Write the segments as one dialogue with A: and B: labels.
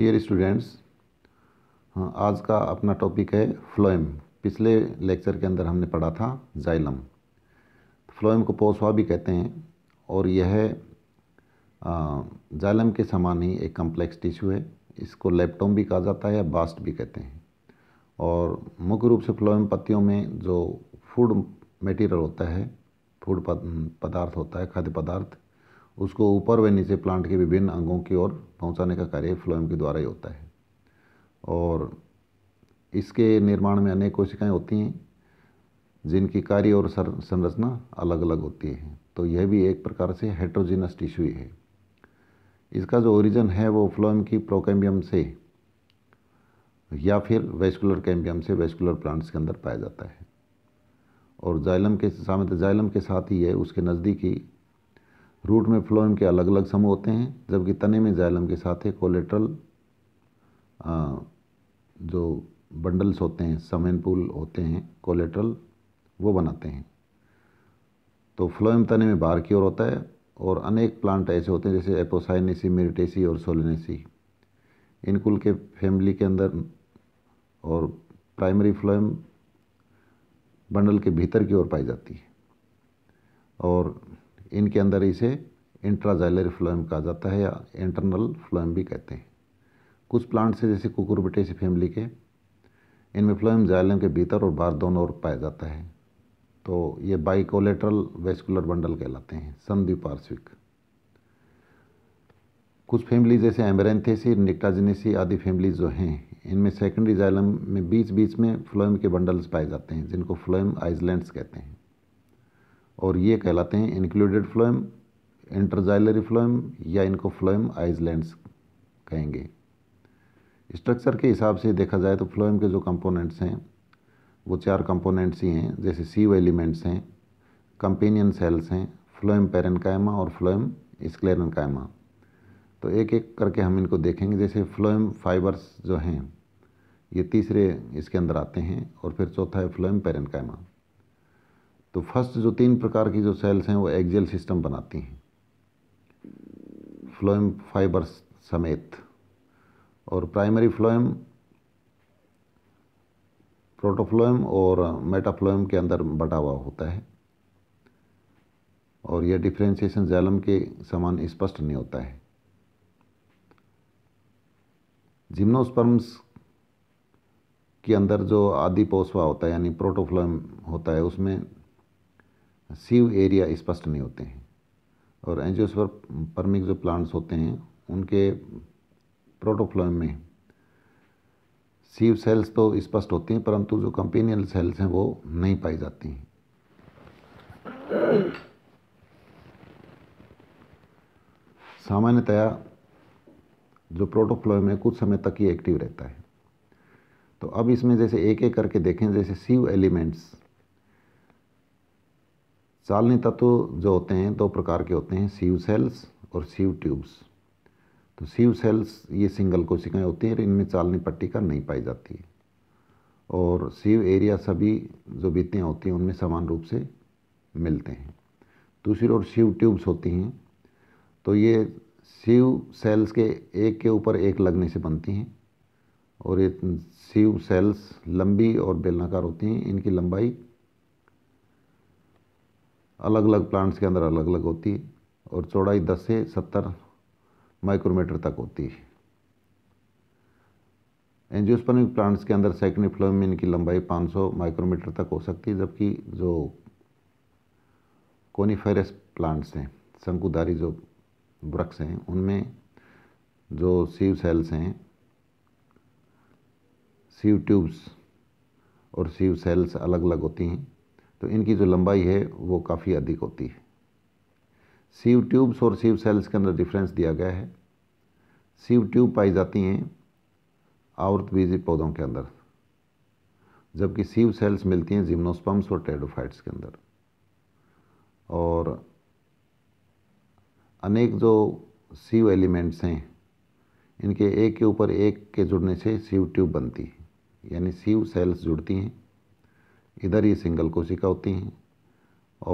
A: dear students हाँ, आज का अपना टॉपिक है फ्लोएम पिछले लेक्चर के अंदर हमने पढ़ा था जाइलम फ्लोएम को पोसवा भी कहते हैं और यह जाइलम के समान ही एक कम्प्लेक्स टिश्यू है इसको लेप्टोम भी कहा जाता है या बास्ट भी कहते हैं और मुख्य रूप से फ्लोएम पत्तियों में जो फूड मटेरियल होता है फूड पदार्थ होता है खाद्य पदार्थ उसको ऊपर व नीचे प्लांट के विभिन्न अंगों की ओर पहुंचाने का कार्य फ्लोएम के द्वारा ही होता है और इसके निर्माण में अनेक कोशिकाएं होती हैं जिनकी कार्य और संरचना अलग अलग होती है तो यह भी एक प्रकार से हाइड्रोजिनस टिश्यू है इसका जो ओरिजन है वो फ्लोएम की प्रोकैम्बियम से या फिर वेस्कुलर कैम्बियम से वेस्कुलर प्लांट्स के अंदर पाया जाता है और जाइलम के सामने जाइलम के साथ ही है उसके नज़दीकी रूट में फ्लोएम के अलग अलग समूह होते हैं जबकि तने में जाइलम के साथ ही कोलेट्रल जो बंडल्स होते हैं समेन पुल होते हैं कोलेट्रल वो बनाते हैं तो फ्लोएम तने में बाहर की ओर होता है और अनेक प्लांट ऐसे होते हैं जैसे एपोसाइनेसी मेरिटेसी और सोलिनेसी इन कुल के फैमिली के अंदर और प्राइमरी फ्लोएम बंडल के भीतर की ओर पाई जाती है और इनके अंदर इसे इंट्राजाइलर फ्लोएम कहा जाता है या इंटरनल फ्लोएम भी कहते हैं कुछ प्लांट्स हैं जैसे कुकुरबिटेसी फैमिली के इनमें फ्लोएम जाइलम के भीतर और बाहर दोनों ओर पाया जाता है तो ये बाइकोलेटरल वेस्कुलर बंडल कहलाते हैं संधिपार्श्विक कुछ फैमिली जैसे एमरेंथेसी निक्टाजनेसी आदि फैमिली जो हैं इनमें सेकेंडरी जाइलम में बीच बीच में फ्लोएम के बंडल्स पाए जाते हैं जिनको फ्लोएम आइजलैंड्स कहते हैं और ये कहलाते हैं इंक्लूडेड फ्लोएम इंटरजाइलरी फ्लोएम या इनको फ्लोएम आइजलैंड्स कहेंगे स्ट्रक्चर के हिसाब से देखा जाए तो फ्लोएम के जो कंपोनेंट्स हैं वो चार कंपोनेंट्स ही हैं जैसे सीव एलिमेंट्स हैं कंपेनियन सेल्स हैं फ्लोएम पेरनकाइमा और फ्लोएम स्क्लेरनकाइमा तो एक एक करके हम इनको देखेंगे जैसे फ्लोएम फाइबर्स जो हैं ये तीसरे इसके अंदर आते हैं और फिर चौथा है फ्लोएम पेरनकाइमा तो फर्स्ट जो तीन प्रकार की जो सेल्स हैं वो एक्जेल सिस्टम बनाती हैं फ्लोएम फाइबर समेत और प्राइमरी फ्लोएम प्रोटोफ्लोएम और मेटाफ्लोएम के अंदर बटा हुआ होता है और यह डिफ्रेंसिएशन जैलम के समान स्पष्ट नहीं होता है जिम्नोस्पर्म्स के अंदर जो आदि पोसवा होता है यानी प्रोटोफ्लोएम होता है उसमें सीव एरिया स्पष्ट नहीं होते हैं और एंजोसफर परमिक जो प्लांट्स होते हैं उनके प्रोटोफ्लोम में सीव सेल्स तो स्पष्ट होती हैं परंतु जो कंपेनियल सेल्स हैं वो नहीं पाई जाती हैं सामान्यतया जो प्रोटोफ्लोम है कुछ समय तक ही एक्टिव रहता है तो अब इसमें जैसे एक एक करके देखें जैसे सीव एलिमेंट्स चालनी तत्व जो होते हैं दो प्रकार के होते हैं सीव सेल्स और सीव ट्यूब्स तो सीव सेल्स ये सिंगल कोशिकाएं होती हैं और इनमें चालनी पट्टी का नहीं पाई जाती है और सीव एरिया सभी जो बीतियाँ होती हैं उनमें समान रूप से मिलते हैं दूसरी ओर सीव ट्यूब्स होती हैं तो ये सीव सेल्स के एक के ऊपर एक लगने से बनती हैं और ये सीव सेल्स लंबी और बेलनाकार होती हैं इनकी लंबाई अलग अलग प्लांट्स के अंदर अलग अलग होती है और चौड़ाई 10 से 70 माइक्रोमीटर तक होती है एंजियोस्पर्मिक प्लांट्स के अंदर साइक्निफ्लोमिन की लंबाई 500 माइक्रोमीटर तक हो सकती है जबकि जो कोनीफेरस प्लांट्स हैं शंकुधारी जो वृक्ष हैं उनमें जो सीव सेल्स हैं सीव ट्यूब्स और सीव सेल्स अलग अलग होती हैं तो इनकी जो लंबाई है वो काफ़ी अधिक होती है सीव ट्यूब्स और सीव सेल्स के अंदर डिफरेंस दिया गया है सीव ट्यूब पाई जाती हैं आवर्त बीजी पौधों के अंदर जबकि सीव सेल्स मिलती हैं जिम्नोस्पम्स और टेडोफाइट्स के अंदर और अनेक जो सीव एलिमेंट्स हैं इनके एक के ऊपर एक के जुड़ने से सीव ट्यूब बनती है यानी सीव सेल्स जुड़ती हैं इधर ये सिंगल कोशिका होती हैं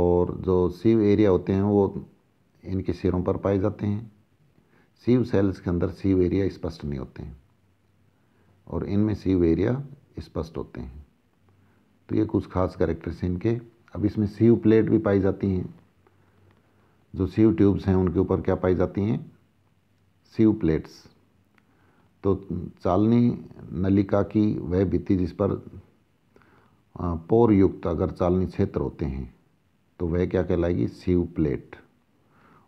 A: और जो सीव एरिया होते हैं वो इनके सिरों पर पाए जाते हैं सीव सेल्स के अंदर सीव एरिया स्पष्ट नहीं होते हैं और इनमें सीव एरिया स्पष्ट होते हैं तो ये कुछ खास करेक्टर्स इनके अब इसमें सीव प्लेट भी पाई जाती हैं जो सीव ट्यूब्स हैं उनके ऊपर क्या पाई जाती हैं सीव प्लेट्स तो चालनी नलिका की वह भित्ति जिस पर पोर युक्त अगर चालनी क्षेत्र होते हैं तो वह क्या कहलाएगी सीव प्लेट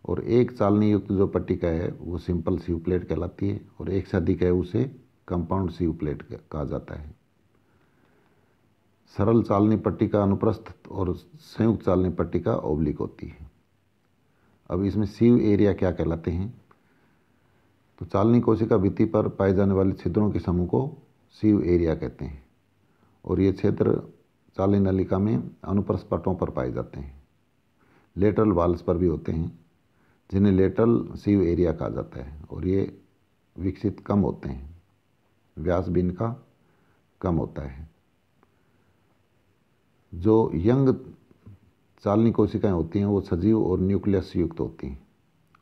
A: और एक चालनी युक्त जो पट्टिका है वो सिंपल सीव प्लेट कहलाती है और एक से अधिक है उसे कंपाउंड सीव प्लेट कहा जाता है सरल चालनी पट्टिका अनुप्रस्थ और संयुक्त चालनी पट्टिका ओब्लिक होती है अब इसमें सीव एरिया क्या कहलाते हैं तो चालनी कोशिका भित्ति पर पाए जाने वाले छिद्रों के समूह को सीव एरिया कहते हैं और ये क्षेत्र काली नलिका में अनुप्रस्थ पटों पर पाए जाते हैं लेटरल वाल्स पर भी होते हैं जिन्हें लेटरल सीव एरिया कहा जाता है और ये विकसित कम होते हैं व्यास भी इनका कम होता है जो यंग चालनी कोशिकाएं होती हैं वो सजीव और न्यूक्लियस युक्त होती हैं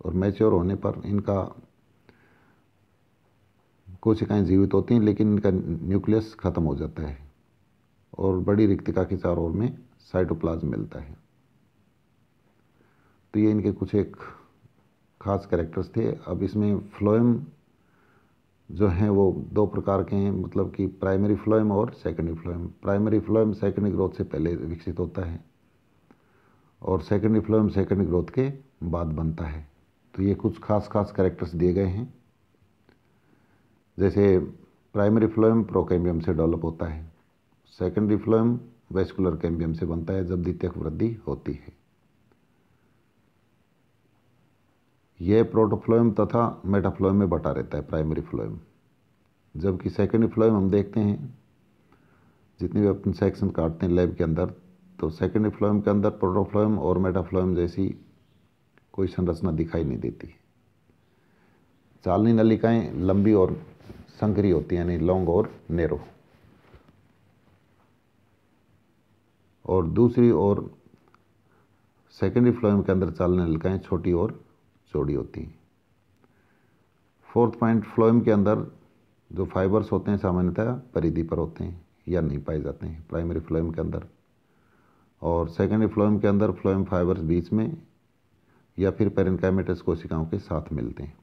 A: और मैच्योर होने पर इनका कोशिकाएं जीवित होती हैं लेकिन इनका न्यूक्लियस ख़त्म हो जाता है और बड़ी रिक्तिका के चारों ओर में साइटोप्लाज्म मिलता है तो ये इनके कुछ एक खास कैरेक्टर्स थे अब इसमें फ्लोएम जो हैं वो दो प्रकार के हैं मतलब कि प्राइमरी फ्लोएम और secondary phloem primary phloem secondary growth से पहले विकसित होता है और सेकेंडरी फ्लोएम सेकेंडरी ग्रोथ के बाद बनता है तो ये कुछ खास खास करेक्टर्स दिए गए हैं जैसे प्राइमरी फ्लोएम प्रोकेम्बियम से डेवलप होता है सेकेंडरी फ्लोएम वेस्कुलर कैम्बियम से बनता है जब द्वितीय वृद्धि होती है यह प्रोटोफ्लोएम तथा मेटाफ्लोएम में बटा रहता है प्राइमरी फ्लोएम जबकि सेकेंडरी फ्लोएम हम देखते हैं जितने भी अपन सेक्शन काटते हैं लैब के अंदर तो सेकेंडरी फ्लोएम के अंदर प्रोटोफ्लोएम और मेटाफ्लोएम जैसी कोई संरचना दिखाई नहीं देती चालनी नलिकाएं लंबी और संकरी होती हैं यानी लॉन्ग और नेरो और दूसरी ओर सेकेंडरी फ्लोएम के अंदर चालने नलिकाएँ छोटी और चौड़ी होती हैं फोर्थ पॉइंट फ्लोएम के अंदर जो फाइबर्स होते हैं सामान्यतः परिधि पर होते हैं या नहीं पाए जाते हैं प्राइमरी फ्लोएम के अंदर और सेकेंडरी फ्लोएम के अंदर फ्लोएम फाइबर्स बीच में या फिर पेरेंकाइमेटस कोशिकाओं के साथ मिलते हैं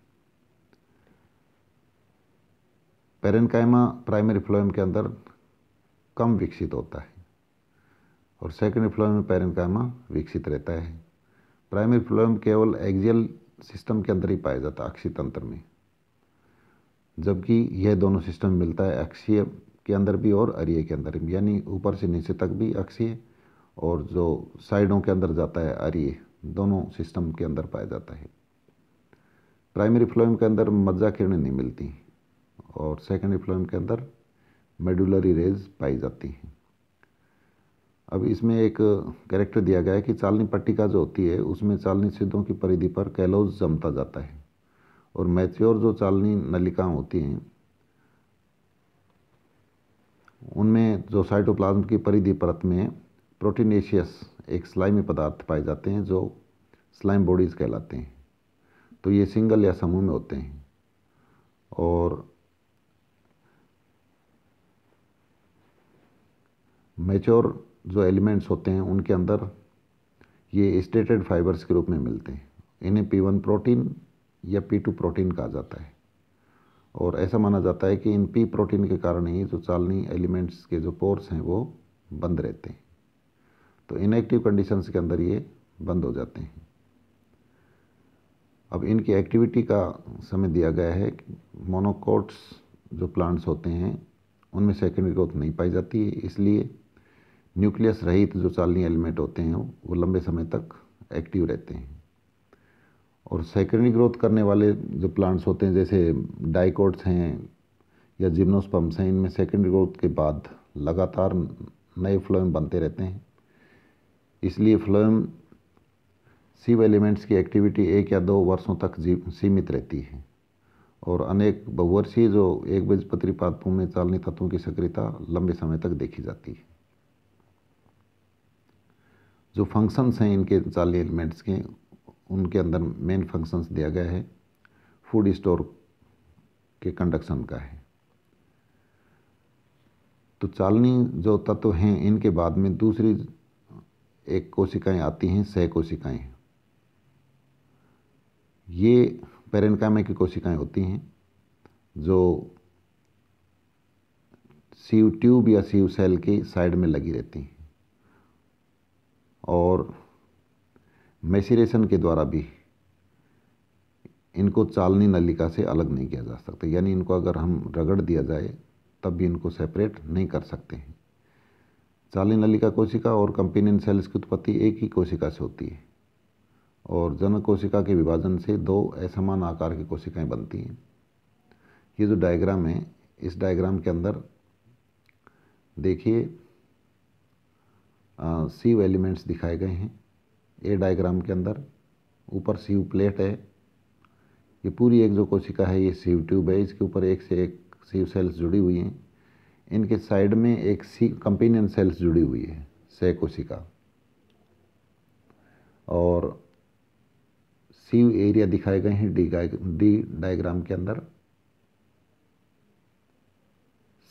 A: पेरेंकाइमा प्राइमरी फ्लोएम के अंदर कम विकसित होता है और सेकेंड फ्लोएम में पैरेंकामा विकसित रहता है प्राइमरी फ्लोएम केवल एक्जियल सिस्टम के अंदर ही पाया जाता है अक्षी तंत्र में जबकि यह दोनों सिस्टम मिलता है अक्षीय के अंदर भी और अरिय के अंदर भी यानी ऊपर से नीचे तक भी अक्षीय और जो साइडों के अंदर जाता है अरिय दोनों सिस्टम के अंदर पाया जाता है प्राइमरी फ्लोएम के अंदर मज्जा किरणें नहीं मिलती और सेकेंडरी फ्लोएम के अंदर मेडुलरी रेज पाई जाती हैं अब इसमें एक कैरेक्टर दिया गया है कि चालनी पट्टिका जो होती है उसमें चालनी सिद्धों की परिधि पर कैलोज जमता जाता है और मैच्योर जो चालनी नलिकाएँ होती हैं उनमें जो साइटोप्लाज्म की परिधि परत में प्रोटीनेशियस एक स्लाइमी पदार्थ पाए जाते हैं जो स्लाइम बॉडीज़ कहलाते हैं तो ये सिंगल या समूह में होते हैं और मैच्योर जो एलिमेंट्स होते हैं उनके अंदर ये स्टेटेड फाइबर्स के रूप में मिलते हैं इन्हें पी वन प्रोटीन या पी टू प्रोटीन कहा जाता है और ऐसा माना जाता है कि इन पी प्रोटीन के कारण ही जो चालनी एलिमेंट्स के जो पोर्स हैं वो बंद रहते हैं तो इनएक्टिव कंडीशंस के अंदर ये बंद हो जाते हैं अब इनकी एक्टिविटी का समय दिया गया है मोनोकोट्स जो प्लांट्स होते हैं उनमें सेकेंडरी ग्रोथ नहीं पाई जाती है इसलिए न्यूक्लियस रहित जो चालनी एलिमेंट होते हैं वो लंबे समय तक एक्टिव रहते हैं और सेकेंडरी ग्रोथ करने वाले जो प्लांट्स होते हैं जैसे डाइकोट्स हैं या जिम्नोसपम्स हैं इनमें सेकेंडरी ग्रोथ के बाद लगातार नए फ्लोएम बनते रहते हैं इसलिए फ्लोएम सिव एलिमेंट्स की एक्टिविटी एक या दो वर्षों तक सीमित रहती है और अनेक बहुवर्षीय जो एक बजपत्री पादपों में चालनी तत्वों की सक्रियता लंबे समय तक देखी जाती है जो फंक्शंस हैं इनके सारे एलिमेंट्स के उनके अंदर मेन फंक्शंस दिया गया है फूड स्टोर के कंडक्शन का है तो चालनी जो तत्व हैं इनके बाद में दूसरी एक कोशिकाएं आती हैं सह कोशिकाएँ ये पेरेंकामे की कोशिकाएं होती हैं जो सीव ट्यूब या सीव सेल की साइड में लगी रहती हैं और मैसीरेशन के द्वारा भी इनको चालनी नलिका से अलग नहीं किया जा सकता यानी इनको अगर हम रगड़ दिया जाए तब भी इनको सेपरेट नहीं कर सकते हैं चालनी नलिका कोशिका और कंपेनियन सेल्स की उत्पत्ति एक ही कोशिका से होती है और जनक कोशिका के विभाजन से दो असमान आकार की कोशिकाएं बनती हैं ये जो डायग्राम है इस डायग्राम के अंदर देखिए सीव एलिमेंट्स दिखाए गए हैं ए डायग्राम के अंदर ऊपर सीव प्लेट है ये पूरी एक जो कोशिका है ये सीव ट्यूब है इसके ऊपर एक से एक सीव सेल्स जुड़ी हुई हैं इनके साइड में एक सी कंपेनियन सेल्स जुड़ी हुई है सह कोशिका और सीव एरिया दिखाए गए हैं डी डी डायग्राम के अंदर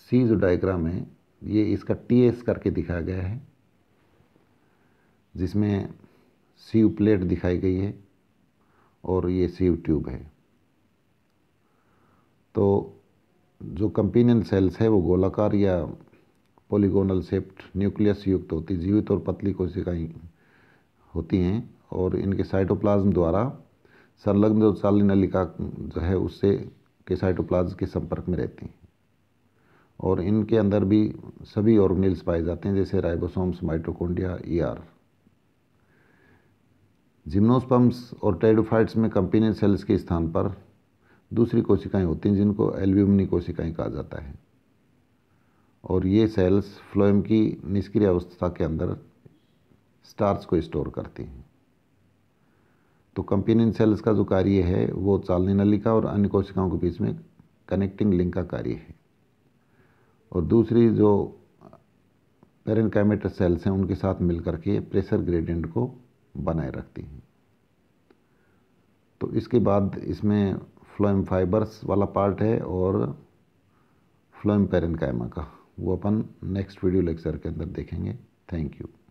A: सी जो डायग्राम है ये इसका टी एस करके दिखाया गया है जिसमें सीव प्लेट दिखाई गई है और ये सीव ट्यूब है तो जो कंपेनियन सेल्स है वो गोलाकार या पॉलीगोनल सेप्ट न्यूक्लियस युक्त होती जीवित और पतली कोशिकाएं होती हैं और इनके साइटोप्लाज्म द्वारा संलग्न जो चाली नलिका जो है उससे के साइटोप्लाज्म के संपर्क में रहती हैं और इनके अंदर भी सभी ऑर्गेनिल्स पाए जाते हैं जैसे राइबोसोम्स ई ईआर जिम्नोस्पम्स और टेडोफाइट्स में कंपेनियन सेल्स के स्थान पर दूसरी कोशिकाएं होती हैं जिनको एल्ब्यूमनी कोशिकाएं कहा जाता है और ये सेल्स फ्लोएम की निष्क्रिय अवस्था के अंदर स्टार्च को स्टोर करती हैं तो कंपिन सेल्स का जो कार्य है वो चालनी नलिका और अन्य कोशिकाओं के बीच में कनेक्टिंग लिंक का कार्य है और दूसरी जो पेरेंट कैमेटर सेल्स हैं उनके साथ मिलकर के प्रेशर ग्रेडियंट को बनाए रखती हैं तो इसके बाद इसमें फ्लोएम फाइबर्स वाला पार्ट है और फ्लोएम पेरेंकाइमा का वो अपन नेक्स्ट वीडियो लेक्चर के अंदर देखेंगे थैंक यू